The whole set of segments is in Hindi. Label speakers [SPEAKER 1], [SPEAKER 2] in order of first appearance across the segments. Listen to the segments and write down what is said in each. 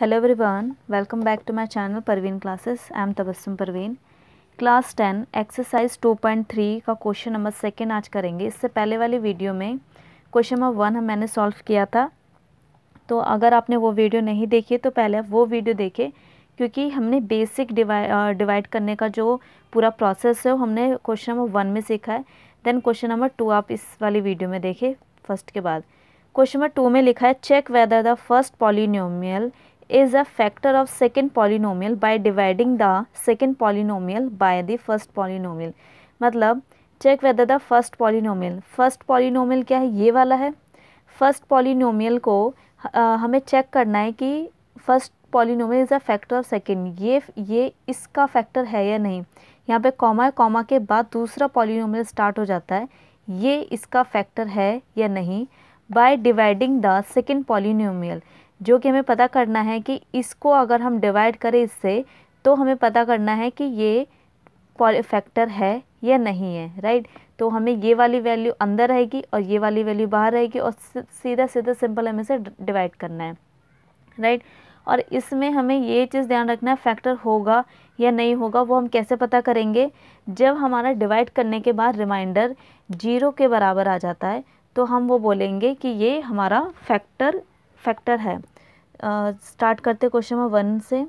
[SPEAKER 1] Hello everyone welcome back to my channel Parveen classes I am Tabassum Parveen class ten exercise two point three का क्वेश्चन नंबर सेकेंड आज करेंगे इससे पहले वाली वीडियो में क्वेश्चन नंबर वन हम मैंने सॉल्व किया था तो अगर आपने वो वीडियो नहीं देखी तो पहले आप वो वीडियो देखें क्योंकि हमने बेसिक डिवाइड डिवाइड करने का जो पूरा प्रोसेस है वो हमने क्वेश्चन नंबर वन में सीखा है देन क्वेश्चन नंबर टू आप इस वाली वीडियो में देखें फर्स्ट के बाद क्वेश्चन नंबर टू में लिखा है check whether the first polynomial is a factor of second polynomial by dividing the second polynomial by the first polynomial मतलब check whether the first polynomial first polynomial क्या है ये वाला है first polynomial को आ, हमें check करना है कि first polynomial is a factor of second ये ये इसका factor है या नहीं यहाँ पे कॉमा है कॉमा के बाद दूसरा पॉलिनोमियल स्टार्ट हो जाता है ये इसका फैक्टर है या नहीं by dividing the second polynomial जो कि हमें पता करना है कि इसको अगर हम डिवाइड करें इससे तो हमें पता करना है कि ये फैक्टर है या नहीं है राइट तो हमें ये वाली वैल्यू अंदर रहेगी और ये वाली वैल्यू बाहर रहेगी और सीधा सीधा सिंपल हमें से डिवाइड करना है राइट और इसमें हमें ये चीज़ ध्यान रखना है फैक्टर होगा या नहीं होगा वो हम कैसे पता करेंगे जब हमारा डिवाइड करने के बाद रिमाइंडर जीरो के बराबर आ जाता है तो हम वो बोलेंगे कि ये हमारा फैक्टर फैक्टर है स्टार्ट करते क्वेश्चन नंबर वन से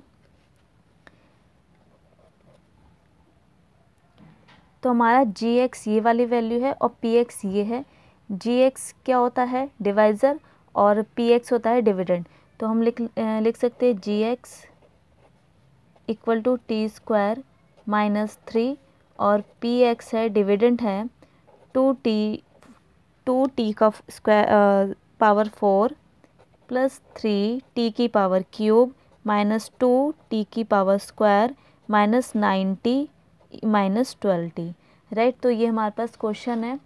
[SPEAKER 1] तो हमारा जी एक्स ये वाली वैल्यू है और पी एक्स ये है जी एक्स क्या होता है डिवाइज़र और पी एक्स होता है डिविडेंड तो हम लिख लिख सकते हैं G X equal to T square minus three और पी एक्स है डिविडेंड है टू टी टू टी का square power four plus three T की power cube minus two T की power square minus ninety minus twelve T right तो ये हमारे पास क्वेश्चन है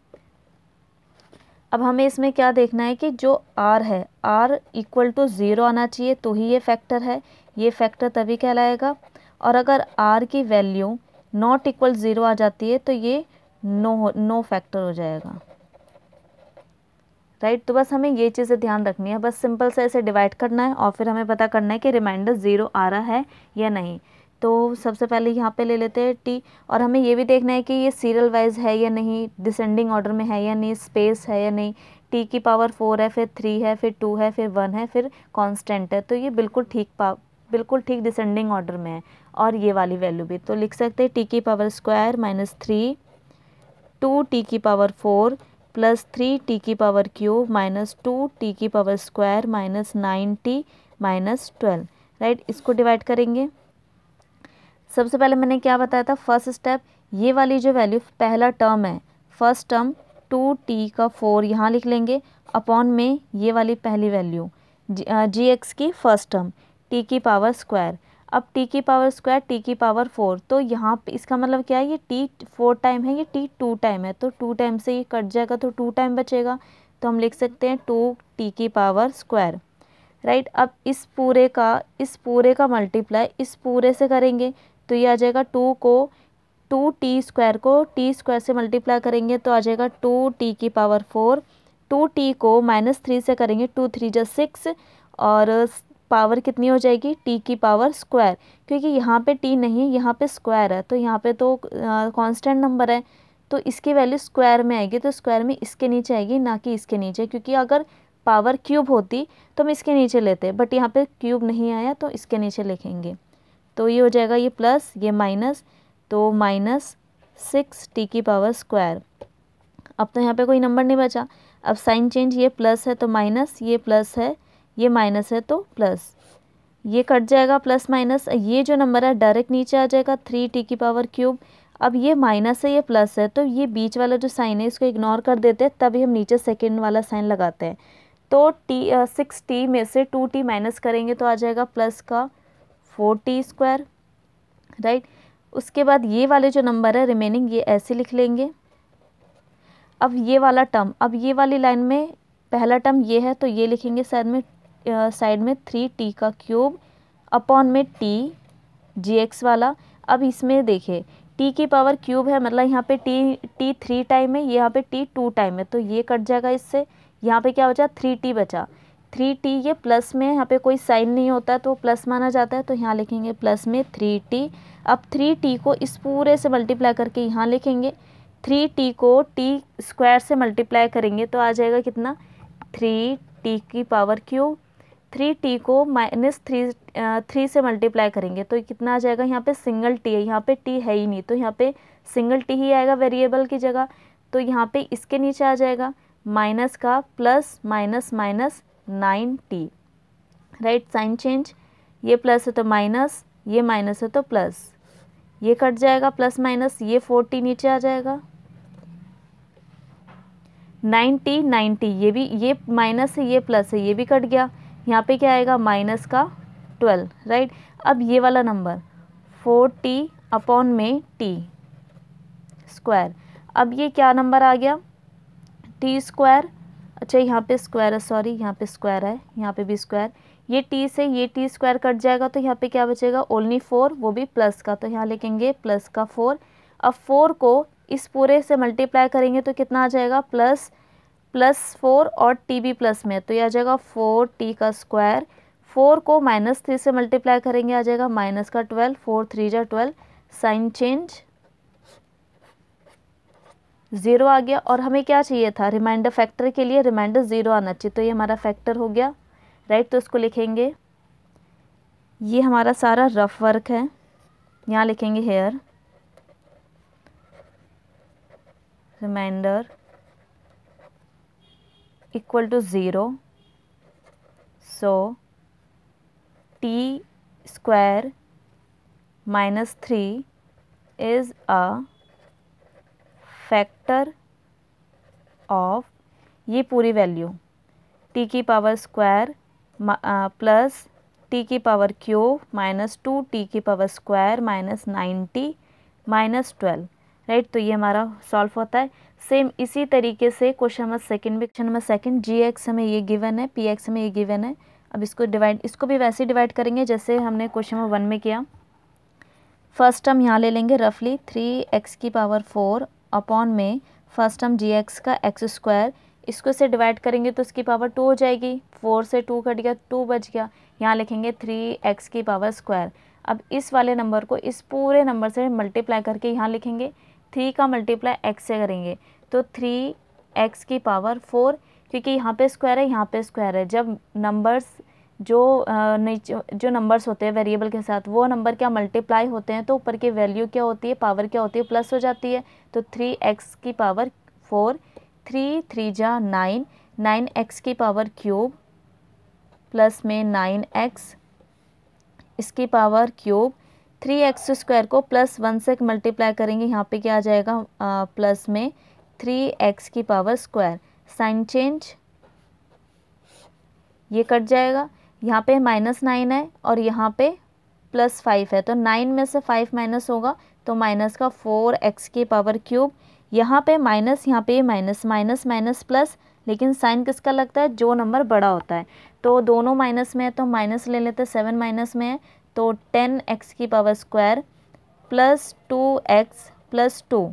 [SPEAKER 1] अब हमें इसमें क्या देखना है कि जो आर है आर इक्वल टू ज़ीरो आना चाहिए तो ही ये फैक्टर है ये फैक्टर तभी कहलाएगा और अगर आर की वैल्यू नॉट इक्वल ज़ीरो आ जाती है तो ये नो नो फैक्टर हो जाएगा राइट तो बस हमें ये चीज़ें ध्यान रखनी है बस सिंपल से ऐसे डिवाइड करना है और फिर हमें पता करना है कि रिमाइंडर ज़ीरो आ रहा है या नहीं तो सबसे पहले यहाँ पे ले लेते हैं टी और हमें ये भी देखना है कि ये सीरियल वाइज है या नहीं डिसेंडिंग ऑर्डर में है या नहीं स्पेस है या नहीं टी की पावर फोर है फिर थ्री है फिर टू है फिर वन है फिर कॉन्स्टेंट है तो ये बिल्कुल ठीक पा बिल्कुल ठीक डिसेंडिंग ऑर्डर में है और ये वाली वैल्यू भी तो लिख सकते हैं टी की power square minus three two T की power four plus three T की power cube minus two T की power square minus nine T minus twelve right इसको डिवाइड करेंगे सबसे पहले मैंने क्या बताया था फर्स्ट स्टेप ये वाली जो वैल्यू पहला टर्म है फर्स्ट टर्म टू टी का फोर यहाँ लिख लेंगे अपॉन में ये वाली पहली वैल्यू जी एक्स की फर्स्ट टर्म टी की पावर स्क्वायर अब टी की पावर स्क्वायर टी की पावर फोर तो यहाँ पे इसका मतलब क्या है ये टी फोर टाइम है ये टी टू टाइम है तो टू टाइम से ये कट जाएगा तो टू टाइम बचेगा तो हम लिख सकते हैं टू टी की पावर स्क्वायर राइट अब इस पूरे का इस पूरे का मल्टीप्लाई इस पूरे से करेंगे तो ये आ जाएगा टू को टू टी स्क्वायर को टी स्क्वायर से मल्टीप्लाई करेंगे तो आ जाएगा टू टी की पावर फोर टू टी को माइनस थ्री से करेंगे टू थ्री जा सिक्स और पावर कितनी हो जाएगी टी की पावर स्क्वायर क्योंकि यहाँ पे टी नहीं है यहाँ पे स्क्वायर है तो यहाँ पे तो कांस्टेंट नंबर है तो इसकी वैल्यू स्क्वायर में आएगी तो स्क्वायर में इसके नीचे आएगी ना कि इसके नीचे क्योंकि अगर पावर क्यूब होती तो हम इसके नीचे लेते बट यहाँ पे क्यूब नहीं आया तो इसके नीचे लिखेंगे तो ये हो जाएगा ये प्लस ये माइनस तो माइनस सिक्स टी की पावर स्क्वायर अब तो यहाँ पे कोई नंबर नहीं बचा अब साइन चेंज ये प्लस है तो माइनस ये प्लस है ये माइनस है तो प्लस ये कट जाएगा प्लस माइनस ये जो नंबर है डायरेक्ट नीचे आ जाएगा थ्री टी की पावर क्यूब अब ये माइनस है ये प्लस है तो ये बीच वाला जो साइन है इसको इग्नोर कर देते हैं तभी हम नीचे सेकेंड वाला साइन लगाते हैं तो टी सिक्स टी में से टू टी माइनस करेंगे तो आ जाएगा प्लस का फोर टी स्क्वायर राइट उसके बाद ये वाले जो नंबर है रिमेनिंग ये ऐसे लिख लेंगे अब ये वाला टर्म अब ये वाली लाइन में पहला टर्म ये है तो ये लिखेंगे शायद में साइड में थ्री टी का क्यूब अपॉन में टी जी एक्स वाला अब इसमें देखे टी की पावर क्यूब है मतलब यहाँ पे टी टी थ्री टाइम है यहाँ पे टी टू टाइम है तो ये कट जाएगा इससे यहाँ पे क्या बचा थ्री टी बचा थ्री टी ये प्लस में यहाँ पे कोई साइन नहीं होता है तो प्लस माना जाता है तो यहाँ लिखेंगे प्लस में थ्री टी अब थ्री टी को इस पूरे से मल्टीप्लाई करके यहाँ लिखेंगे थ्री टी को टी स्क्वायर से मल्टीप्लाई करेंगे तो आ जाएगा कितना थ्री टी की पावर क्यूब थ्री टी को माइनस थ्री थ्री से मल्टीप्लाई करेंगे तो कितना आ जाएगा यहाँ पे सिंगल टी है यहाँ पे टी है ही नहीं तो यहाँ पे सिंगल टी ही आएगा वेरिएबल की जगह तो यहाँ पे इसके नीचे आ जाएगा माइनस का plus minus minus nine T right sign change ये प्लस है तो माइनस ये माइनस है तो प्लस ये कट जाएगा प्लस माइनस ये फोर टी नीचे आ जाएगा नाइन टी नाइन टी ये भी ये माइनस है ये प्लस है ये भी कट गया यहाँ पे क्या आएगा माइनस का ट्वेल्व राइट अब ये वाला नंबर फोर टी अपॉन में टी स्क्वायर अब ये क्या नंबर आ गया टी स्क्वायर अच्छा यहाँ पे स्क्वायर है सॉरी यहाँ पे स्क्वायर है यहाँ पे भी स्क्वायर ये टी से ये टी स्क्वायर कट जाएगा तो यहाँ पे क्या बचेगा ओनली फोर वो भी प्लस का तो यहाँ लिखेंगे प्लस का फोर अब फोर को इस पूरे से मल्टीप्लाई करेंगे तो कितना आ जाएगा प्लस प्लस फोर और टी बी प्लस में तो ये आ जाएगा फोर टी का स्क्वायर फोर को माइनस थ्री से मल्टीप्लाई करेंगे आ जाएगा माइनस का ट्वेल्व फोर थ्री जा ट्वेल्व साइन चेंज ज़ीरो आ गया और हमें क्या चाहिए था रिमाइंडर फैक्टर के लिए रिमाइंडर ज़ीरो आना चाहिए तो ये हमारा फैक्टर हो गया राइट तो इसको लिखेंगे ये हमारा सारा रफ वर्क है यहाँ लिखेंगे here remainder equal to 0. So, t square minus 3 is a factor of ये पूरी वैल्यू t की पावर स्क्वायर प्लस t की power cube minus two T की power square minus ninety minus twelve right तो ये हमारा सॉल्व होता है सेम इसी तरीके से क्वेश्चन नंबर सेकंड भी question number second G X हमें ये गिवन है पी एक्स हमें ये गिवन है अब इसको डिवाइड इसको भी वैसे डिवाइड करेंगे जैसे हमने क्वेश्चन नंबर वन में किया फर्स्ट टर्म यहाँ ले लेंगे रफली थ्री एक्स की पावर फोर अपॉन में फर्स्ट टर्म जी एक्स का एक्स स्क्वायर इसको से डिवाइड करेंगे तो इसकी पावर टू हो जाएगी फोर से टू कट गया टू बच गया यहाँ लिखेंगे थ्री एक्स की पावर स्क्वायर अब इस वाले नंबर को इस पूरे नंबर से मल्टीप्लाई करके यहाँ लिखेंगे थ्री का मल्टीप्लाई एक्स से करेंगे तो थ्री एक्स की पावर फोर क्योंकि यहाँ पे स्क्वायर है यहाँ पे स्क्वायर है जब नंबर्स जो नीचे जो नंबर्स होते हैं वेरिएबल के साथ वो नंबर क्या मल्टीप्लाई होते हैं तो ऊपर की वैल्यू क्या होती है पावर क्या होती है प्लस हो जाती है तो थ्री एक्स की पावर फोर थ्री थ्री जा नाइन नाइन एक्स की पावर क्यूब प्लस में नाइन एक्स इसकी power cube three x square को प्लस वन से मल्टीप्लाई करेंगे यहाँ पे क्या आ जाएगा आ, प्लस में थ्री एक्स की पावर स्क्वायर साइन चेंज ये कट जाएगा यहाँ पे माइनस नाइन है और यहाँ पे प्लस फाइव है तो नाइन में से फाइव माइनस होगा तो माइनस का फोर एक्स की पावर क्यूब यहाँ पे माइनस यहाँ पे माइनस माइनस माइनस प्लस लेकिन साइन किसका लगता है जो नंबर बड़ा होता है तो दोनों माइनस में है तो माइनस ले लेते हैं सेवन माइनस में है तो टेन एक्स की power square plus two x plus two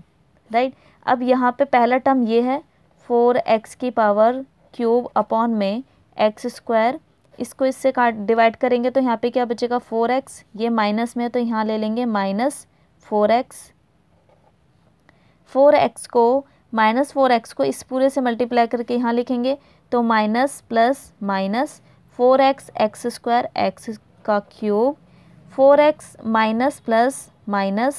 [SPEAKER 1] right अब यहाँ पे पहला टर्म ये है फोर एक्स की पावर क्यूब अपॉन में एक्स स्क्वायर इसको इससे काट डिवाइड करेंगे तो यहाँ पे क्या बचेगा फोर एक्स ये माइनस में है तो यहाँ ले लेंगे minus four x four x को माइनस फोर एक्स को इस पूरे से मल्टीप्लाई करके यहाँ लिखेंगे तो minus plus minus four x x square x का cube four x minus plus minus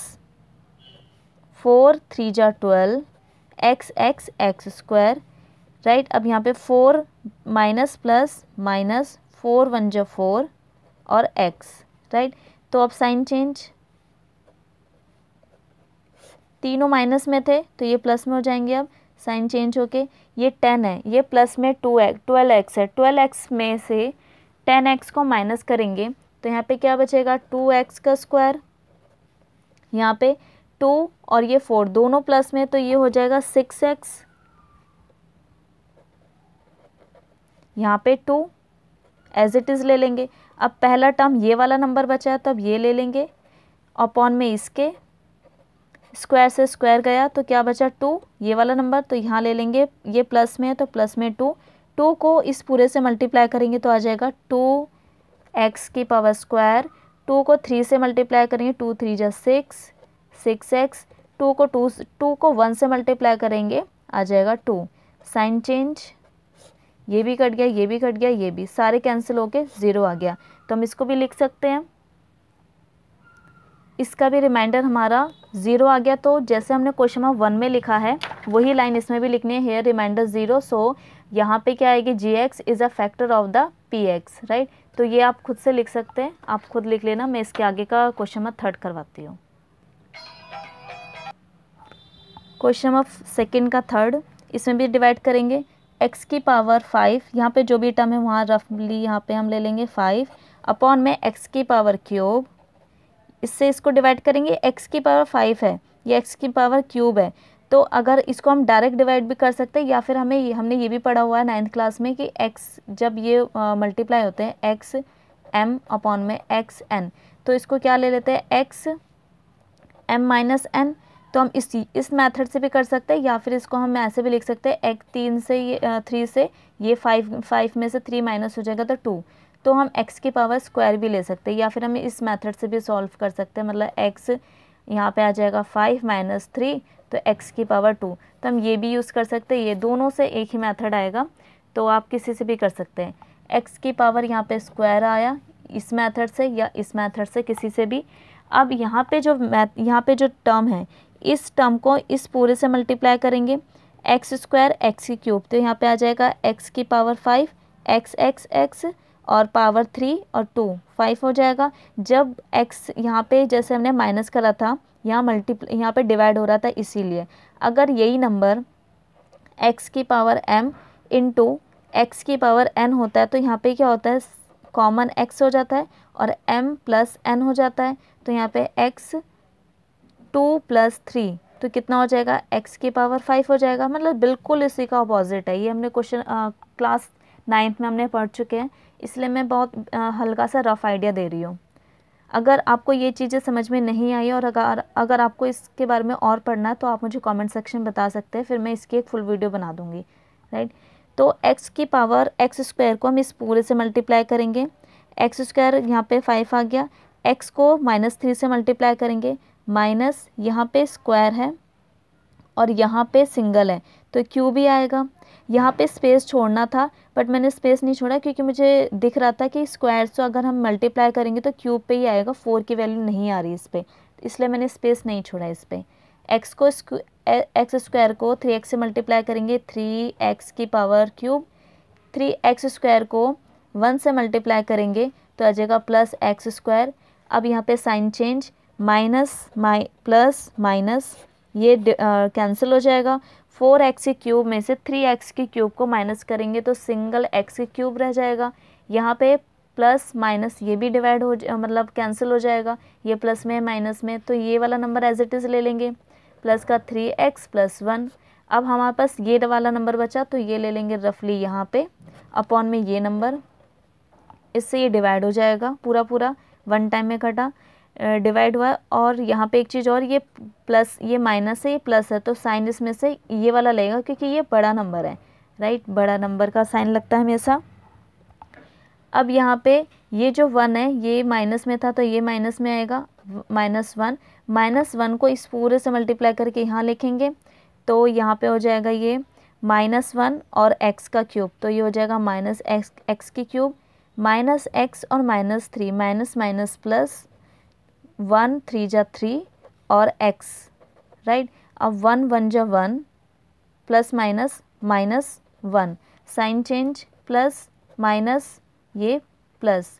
[SPEAKER 1] four three जा twelve x x x square right अब यहाँ पे four minus plus minus four one जा फोर और एक्स राइट तो अब साइन चेंज तीनों माइनस में थे तो ये प्लस में हो जाएंगे अब साइन चेंज होके ये टेन है ये प्लस में टू एक्स ट्वेल्व एक्स है ट्वेल्व एक्स में से टेन एक्स को माइनस करेंगे तो यहाँ पे क्या बचेगा टू एक्स का स्क्वायर यहाँ पे टू और ये फोर दोनों प्लस में तो ये हो जाएगा सिक्स एक्स यहाँ पे टू एज इट इज़ ले लेंगे अब पहला टर्म ये वाला नंबर बचा है तो अब ये ले लेंगे अपॉन में इसके स्क्वायर से स्क्वायर गया तो क्या बचा टू ये वाला नंबर तो यहाँ ले लेंगे ये प्लस में है तो प्लस में टू टू को इस पूरे से मल्टीप्लाई करेंगे तो आ जाएगा टू एक्स की पावर स्क्वायर टू को थ्री से मल्टीप्लाई करेंगे टू थ्री जा सिक्स सिक्स एक्स टू को टू टू को वन से मल्टीप्लाई करेंगे आ जाएगा टू साइन चेंज ये भी कट गया ये भी कट गया ये भी सारे कैंसिल होके ज़ीरो आ गया तो हम इसको भी लिख सकते हैं इसका भी रिमाइंडर हमारा ज़ीरो आ गया तो जैसे हमने क्वेश्चन नंबर वन में लिखा है वही लाइन इसमें भी लिखनी है हेयर रिमाइंडर ज़ीरो सो यहाँ पे क्या आएगी g x is a factor of the p x right तो ये आप खुद से लिख सकते हैं आप खुद लिख लेना मैं इसके आगे का क्वेश्चन नंबर थर्ड करवाती हूँ क्वेश्चन नंबर सेकेंड का थर्ड इसमें भी डिवाइड करेंगे एक्स की पावर फाइव यहाँ पे जो भी टर्म है वहाँ रफली यहाँ पे हम ले लेंगे फाइव अपॉन में एक्स की पावर क्यूब इससे इसको डिवाइड करेंगे एक्स की पावर फाइव है ये एक्स की पावर क्यूब है तो अगर इसको हम डायरेक्ट डिवाइड भी कर सकते हैं या फिर हमें हमने ये भी पढ़ा हुआ है नाइन्थ क्लास में कि एक्स जब ये मल्टीप्लाई होते हैं एक्स एम अपॉन में एक्स एन तो इसको क्या ले लेते हैं एक्स एम माइनस एन तो हम इस इस मेथड से भी कर सकते हैं या फिर इसको हम ऐसे भी लिख सकते हैं x तीन से ये थ्री से ये फाइव फाइव में से थ्री माइनस हो जाएगा तो टू तो हम एक्स की पावर स्क्वायर भी ले सकते हैं या फिर हम इस मेथड से भी सॉल्व कर सकते हैं मतलब एक्स यहाँ पे आ जाएगा फाइव माइनस थ्री तो एक्स की पावर टू तो हम ये भी यूज़ कर सकते हैं ये दोनों से एक ही मेथड आएगा तो आप किसी से भी कर सकते हैं एक्स की पावर यहाँ पे स्क्वायर आया इस मेथड से या इस मेथड से किसी से भी अब यहाँ पे जो मैथ यहाँ पर जो टर्म है इस टर्म को इस पूरे से मल्टीप्लाई करेंगे एक्स स्क्वायर एक्स की क्यूब तो यहाँ पर आ जाएगा एक्स की power five x x x और पावर थ्री और टू फाइव हो जाएगा जब एक्स यहाँ पे जैसे हमने माइनस करा था यहाँ मल्टीप्ल यहाँ पे डिवाइड हो रहा था इसीलिए अगर यही नंबर एक्स की power m into x की पावर एन होता है तो यहाँ पे क्या होता है कॉमन एक्स हो जाता है और एम प्लस एन हो जाता है तो यहाँ पे एक्स टू प्लस थ्री तो कितना हो जाएगा एक्स की पावर फाइव हो जाएगा मतलब बिल्कुल इसी का अपोजिट है ये हमने क्वेश्चन क्लास नाइन्थ में हमने पढ़ चुके हैं इसलिए मैं बहुत हल्का सा रफ़ आइडिया दे रही हूँ अगर आपको ये चीज़ें समझ में नहीं आई और अगर अगर आपको इसके बारे में और पढ़ना है तो आप मुझे कमेंट सेक्शन बता सकते हैं फिर मैं इसकी एक फुल वीडियो बना दूँगी राइट तो x की पावर एक्स स्क्वायर को हम इस पूरे से मल्टीप्लाई करेंगे एक्स स्क्वायर यहाँ पर फाइव आ गया x को माइनस थ्री से मल्टीप्लाई करेंगे माइनस यहाँ पर स्क्वायर है और यहाँ पर सिंगल है तो क्यू भी आएगा यहाँ पे स्पेस छोड़ना था बट मैंने स्पेस नहीं छोड़ा क्योंकि मुझे दिख रहा था कि स्क्वायर से तो अगर हम मल्टीप्लाई करेंगे तो क्यूब पे ही आएगा फोर की वैल्यू नहीं आ रही इस पर इसलिए मैंने स्पेस नहीं छोड़ा इस पर एक्स को एक्स स्क्वायर को थ्री एक्स से मल्टीप्लाई करेंगे थ्री एक्स की power cube three x square को वन से मल्टीप्लाई करेंगे तो आ जाएगा प्लस एक्स स्क्वायर अब यहाँ पे साइन चेंज माइनस माइ प्लस माइनस ये कैंसिल uh, हो जाएगा फोर एक्स के क्यूब में से थ्री एक्स की क्यूब को माइनस करेंगे तो सिंगल एक्स की क्यूब रह जाएगा यहाँ पे प्लस माइनस ये भी डिवाइड हो मतलब कैंसिल हो जाएगा ये प्लस में माइनस में तो ये वाला नंबर एज इट इज़ ले लेंगे प्लस का थ्री एक्स प्लस वन अब हमारे पास ये वाला नंबर बचा तो ये ले लेंगे रफली यहाँ पे अपॉन में ये नंबर इससे ये डिवाइड हो जाएगा पूरा पूरा वन टाइम में कटा डिवाइड हुआ और यहाँ पे एक चीज़ और ये प्लस ये माइनस है ये प्लस है तो साइन इसमें से ये वाला लगेगा क्योंकि ये बड़ा नंबर है राइट बड़ा नंबर का साइन लगता है हमेशा अब यहाँ पे ये जो वन है ये माइनस में था तो ये माइनस में आएगा माइनस वन माइनस वन को इस पूरे से मल्टीप्लाई करके यहाँ लिखेंगे तो यहाँ पे हो जाएगा ये माइनस वन और एक्स का क्यूब तो ये हो जाएगा माइनस एक्स एक्स की क्यूब माइनस एक्स और minus three minus minus plus one three जा थ्री और एक्स राइट अब वन वन जा one plus minus minus one sign change plus minus ये प्लस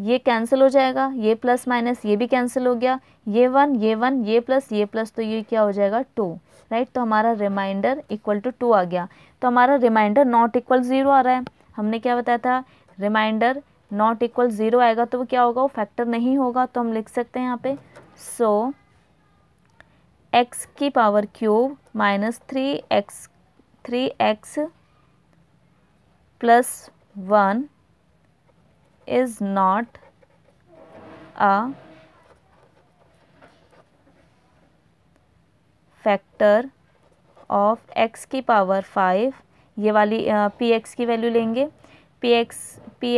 [SPEAKER 1] ये कैंसिल हो जाएगा ये प्लस माइनस ये भी कैंसिल हो गया ये वन ये वन ये प्लस ये प्लस तो ये क्या हो जाएगा टू राइट तो हमारा रिमाइंडर इक्वल टू टू आ गया तो हमारा रिमाइंडर नॉट इक्वल ज़ीरो आ रहा है हमने क्या बताया था रिमाइंडर नॉट इक्वल ज़ीरो आएगा तो वो क्या होगा वो फैक्टर नहीं होगा तो हम लिख सकते हैं यहाँ पे सो एक्स की power cube minus three x three x plus one is not a factor of x की पावर फाइव ये वाली पी एक्स की वैल्यू लेंगे p x p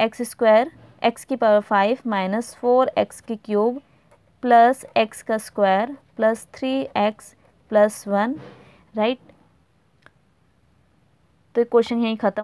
[SPEAKER 1] x square x की power five minus four x की क्यूब प्लस एक्स का square plus three x plus one right तो क्वेश्चन यहीं ख़त्म